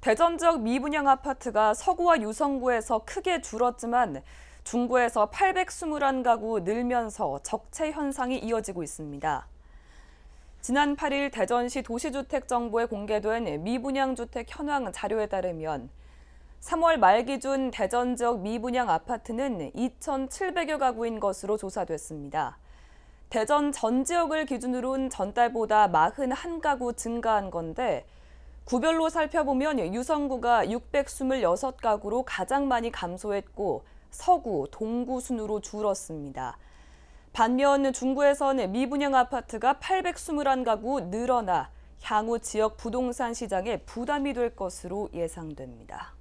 대전 지역 미분양 아파트가 서구와 유성구에서 크게 줄었지만 중구에서 821가구 늘면서 적체 현상이 이어지고 있습니다. 지난 8일 대전시 도시주택정보에 공개된 미분양 주택 현황 자료에 따르면 3월 말 기준 대전 지역 미분양 아파트는 2,700여 가구인 것으로 조사됐습니다. 대전 전 지역을 기준으로는 전달보다 41가구 증가한 건데 구별로 살펴보면 유성구가 626가구로 가장 많이 감소했고 서구, 동구 순으로 줄었습니다. 반면 중구에서는 미분양 아파트가 821가구 늘어나 향후 지역 부동산 시장에 부담이 될 것으로 예상됩니다.